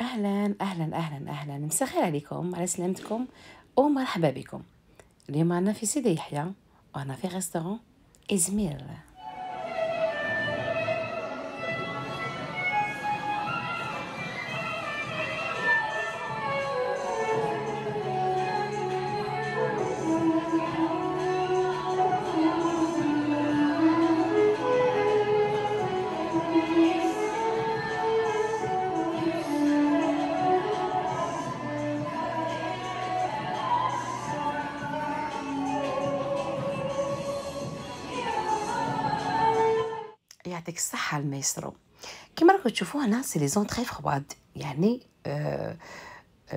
اهلا اهلا اهلا اهلا مساء الخير عليكم على سلامتكم ومرحبا بكم اليوم رانا في سيدي يحيى وانا في ريستورون ازميل يعطيك الصحة الميسرو كيما راكم تشوفوا هنا سي لي زون تري فرواد يعني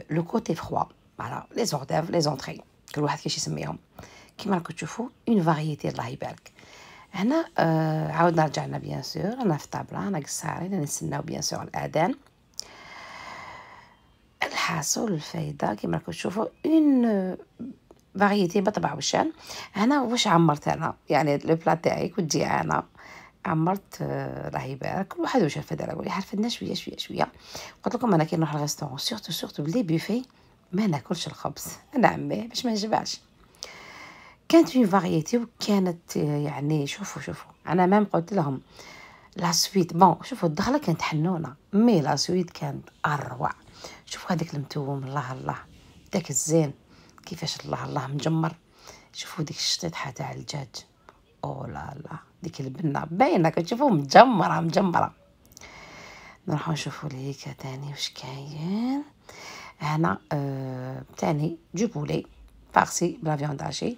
لو كوتي فروا فوالا لي زورديف لي زونتري كل واحد كيش يسميهم كيما راكم تشوفوا اون فاريتي الله يبارك هنا آه عاودنا رجعنا بيان سور انا في طابله رانا قصارين نستناو بيان سور الاذان الحاصل الفايده كيما راكم تشوفوا اون فاريتي بطبع وشان هنا واش عمرت انا يعني لو بلا تاعي كنت جيعانه عمرت آه، رهيبه كل واحد وشاف على قولي حرفدنا شويه شويه شويه قلت لكم انا كي نروح للريستورون سورتو سورتو بلي بيفي ما ناكلش الخبز انا عمي باش ما نجبعش كانت في فاريتي وكانت آه، يعني شوفوا شوفوا انا ما قلت لهم لا سويت بون شوفوا الدخله كانت حنونه مي لا سويت كانت اروع شوفوا هذاك المتوم الله الله داك الزين كيفاش الله الله مجمر شوفوا ديك الشطيطحة تاع الدجاج او لا لا ديك البنه باينه كتشوفو مجمره مجمره نروحو نشوفو ليك تاني واش كاين هنا آه تاني دو بولي فارسي بلا فيوند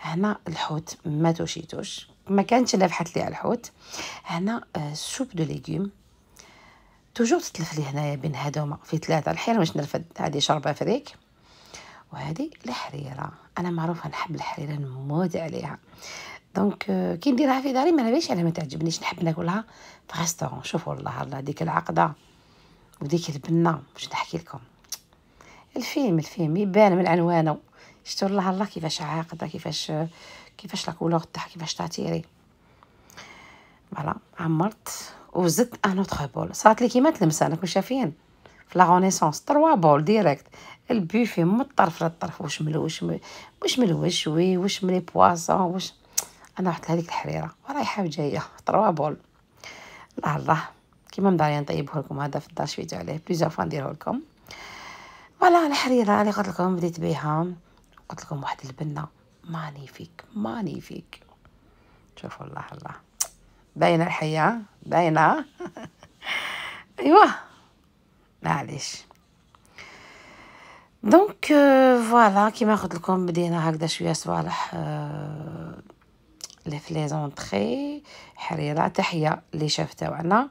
هنا الحوت ما توشيتوش ما كانتش لي على الحوت هنا آه سوب دو ليغوم توجور تتلف لي هنايا بين هادوما في ثلاثه الحيره باش نرفد هادي شربه فريك وهذه الحريره انا معروفه نحب الحريره نموت عليها دونك كي نديرها في داري ما نبيش انا ما تعجبنيش نحب ناكلها في ريستورون شوفوا والله الله ديك العقده وديك البنه باش نحكي لكم الفيلم الفيلم يبان من عنوانه شتو الله الله كيفاش عاقده كيفاش كيفاش لاكولور تاعها كيفاش تعتيري فوالا عمرت وزدت ان اوتر بول صارت لي كيما انا راكم شايفين في لا رونيسونس تروا بول ديريكت البوفي من الطرف للطرف واش ملوش واش ملوش وي واش ملي بواسون واش انا رحت لهذيك الحريره ورايحه وجايه طروا بول الله الله كيما مداري نطيبه لكم هذا في الدار شويه عليه بليزيو فوا نديره لكم فوالا الحريره اللي قلت لكم بديت بيها قلت لكم واحد البنه مانيفيك مانيفيك شوفوا الله الله باينه الحياه باينه ايوا معليش دونك فوالا كيما قلت لكم بدينا هكذا شويه صوالح آه، لي فليزونطري حريره تحيه لي شاف وانا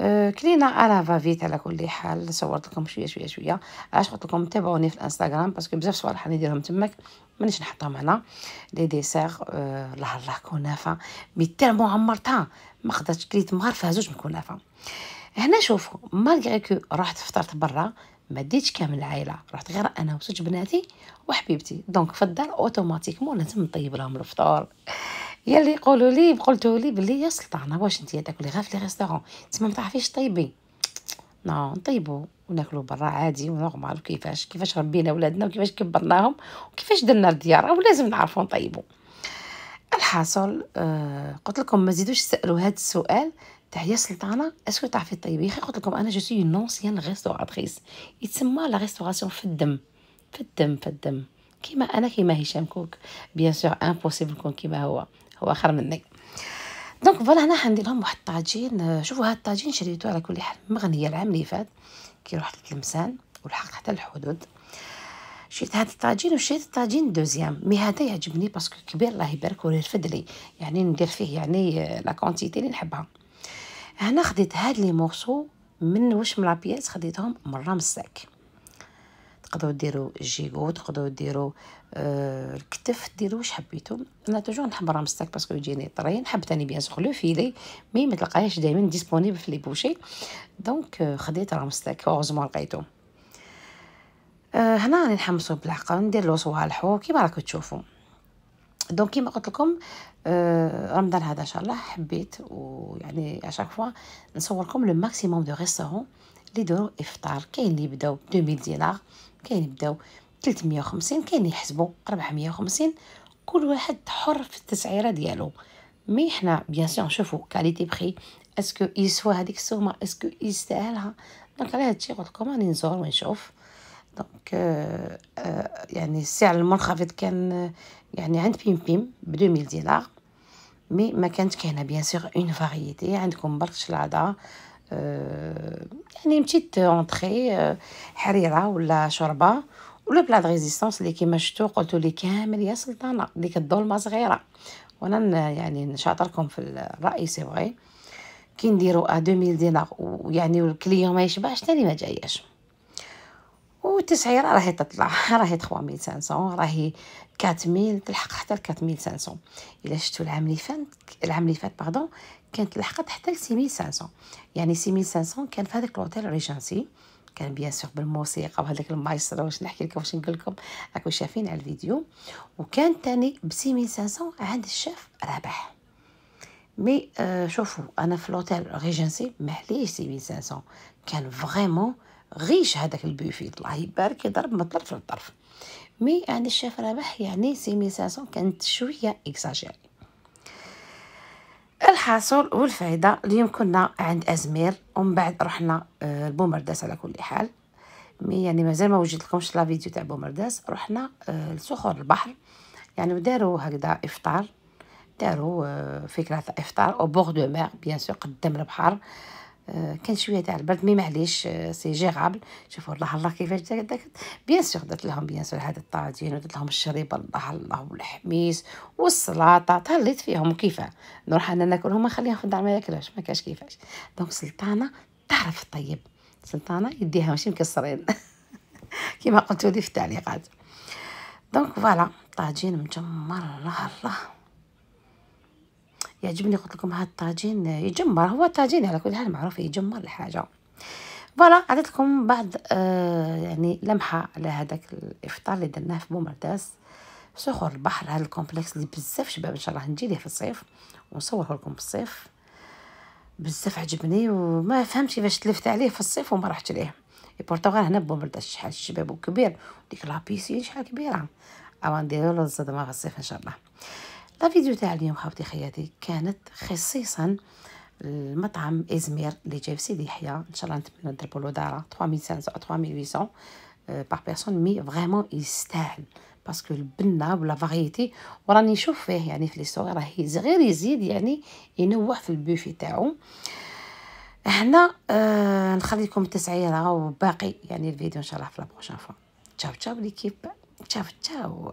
أه، كلينا انا فافيت على كل حال صورت لكم شويه شويه شويه اش قلت لكم تابعوني في الانستغرام باسكو بزاف صور راني نديرهم تماك مانيش نحطهم هنا لي ديسير أه الله الله كنافه مي تيرمو عمرتها ما خداتش كليت فيها زوج من كنافه هنا شوفوا مالغري كو رحت فطرت برا ما ديتش كامل العائله رحت غير انا وزوج بناتي وحبيبتي دونك في الدار اوتوماتيكمون لازم نطيب لهم الفطور هي اللي يقولوا لي قلتوا لي بلي يا سلطانه واش انت تاكلي غير في لي ريستورون تما ما تعرفيش طيبي نو نطيبو وناكلو برا عادي ونورمال وكيفاش كيفاش ربينا ولادنا وكيفاش كبرناهم وكيفاش درنا الديار ولازم نعرفو نطيبو الحاصل آه قلت لكم ما زيدوش تسالوا هذا السؤال تاع يا سلطانه اسكو تعرفي طيبي خي قلت لكم انا جو سوي نونسيان ريستوراتريس يتسمى لا ريستوراسيون في الدم في الدم في الدم كيما انا كيما هشام كوك بيان سور امبوسيبل كون كيما هو هو اخر مني دونك فوالا هنا حندير لهم واحد الطاجين شوفوا هاد الطاجين شريتو على كل حال مغنيه العام اللي فات كي رحت للمسان ولحق حتى الحدود شريت هاد الطاجين وشريت الطاجين دوزيام مي هذا يعجبني باسكو كبير الله يبارك ويرفد لي يعني ندير فيه يعني آه، لا كونتيتي اللي نحبها هنا خديت هاد لي مورسو من وش من لابياس خديتهم مره من الساك تقدروا ديروا الجيغو تقدروا ديروا آه الكتف ديروا واش حبيتو انا توجور نحب رامستاك باسكو يجيني طري نحب تاني بيان سور لو فيلي مي ما تلقاهش دائما ديسپونيبل في لي بوشي دونك euh, خديت رامستاك اوغزمون لقيتو آه، هنا راني نحمصو بالعقل ندير لو صوالحو كيما راكم تشوفو دونك كيما قلت لكم آه رمضان هذا ان شاء الله حبيت ويعني اشاك فوا لكم لو ماكسيموم دو ريستورون لي يديروا افطار كاين اللي بداو 2000 دينار كاين تلتميه 350 كاين يحسبوا 450 كل واحد حر في التسعيره ديالو مي حنا بيان سور نشوفو كاليتي بخي اسكو يسوى هذيك السومه اسكو يستاهلها دونك على هادشي قلت لكم راني نزور ونشوف دونك يعني السعر المنخفض كان يعني عند بيم بيم ب 2000 دينار مي ما كانت كاينه بيان سور اون فاريتي عندكم برك شلاضه يعني مشيت اونطري حريره ولا شوربه ولا بلا دغيزيسطونس اللي كيما شفتو قلتولي لي كامل يا سلطانه ديك الظلمه صغيره وانا يعني نشاطركم في الراي سي فغي كي نديرو 2000 دينار ويعني الكليون ما يشبعش تاني ما جاياش والتسعيره راهي تطلع راهي 3500 راهي 4000 تلحق حتى ل 4500 الا شفتوا العام اللي فات العام اللي فات باردون كانت لحقت حتى ل 6500 يعني 6500 كان في هذاك الاوتيل ريجنسي كان بيان سور بالموسيقى وهذاك المايسترو واش نحكي لكم واش نقول لكم راكم شايفين على الفيديو وكان تاني ب 6500 عند الشيف رابح مي آه شوفوا انا في لوتيل ريجنسي معليش 6500 كان فريمون غيش هذاك البوفي الله يبارك يضرب من طرف لطرف مي عند يعني الشيف رابح يعني 6500 كانت شويه اكزاجيري الحاصل والفايدة اليوم كنا عند أزمير ومن بعد رحنا آه، لبومرداس على كل حال مي يعني مازال ما وجدت لكمش لا فيديو تاع بومرداس رحنا آه، لصخور البحر يعني وداروا هكذا افطار داروا آه، فكرة افطار او بوغ دو مير بيان سور قدام البحر آه، كان شويه تاع البرد مي معليش آه، سي جيغابل شوفوا الله الله كيفاش داك بيان سور درت لهم بيان سور هذا الطاجين ودرت لهم الشريبه الله الله والحميس والسلطه تهليت فيهم كيفاه نروح انا ناكلهم نخليهم في الدار ما ياكلوش ما كاش كيفاش دونك سلطانه تعرف طيب سلطانه يديها ماشي مكسرين كما قلتوا لي في التعليقات دونك فوالا طاجين مجمر الله الله يعجبني قلت لكم هذا الطاجين يجمر هو طاجين على كل حال معروف يجمر الحاجه فوالا عطيت لكم بعض آه يعني لمحه على هذاك الافطار اللي درناه في بومرداس صخور البحر هذا الكومبلكس اللي بزاف شباب ان شاء الله نجي ليه في الصيف ونصوره لكم في الصيف بزاف عجبني وما فهمتش كيفاش تلفت عليه في الصيف وما رحت ليه البرتغال هنا بومرداس شحال الشباب وكبير ديك لابيسين شحال كبيره او نديرو له الصدمه في الصيف ان شاء الله لا فيديو تاع اليوم خاوتي خياتي كانت خصيصا المطعم ازمير اللي جاي في سيدي يحيى ان شاء الله نتمنى نضربوا له داره 3500 3800 باغ بيرسون مي فريمون يستاهل باسكو البنه ولا فاريتي وراني نشوف فيه يعني في لي ستوري راه غير يزيد يعني ينوع في البوفي تاعو هنا آه نخليكم التسعيره وباقي باقي يعني الفيديو ان شاء الله في لا بروشان فوا تشاو تشاو ليكيب تشاو تشاو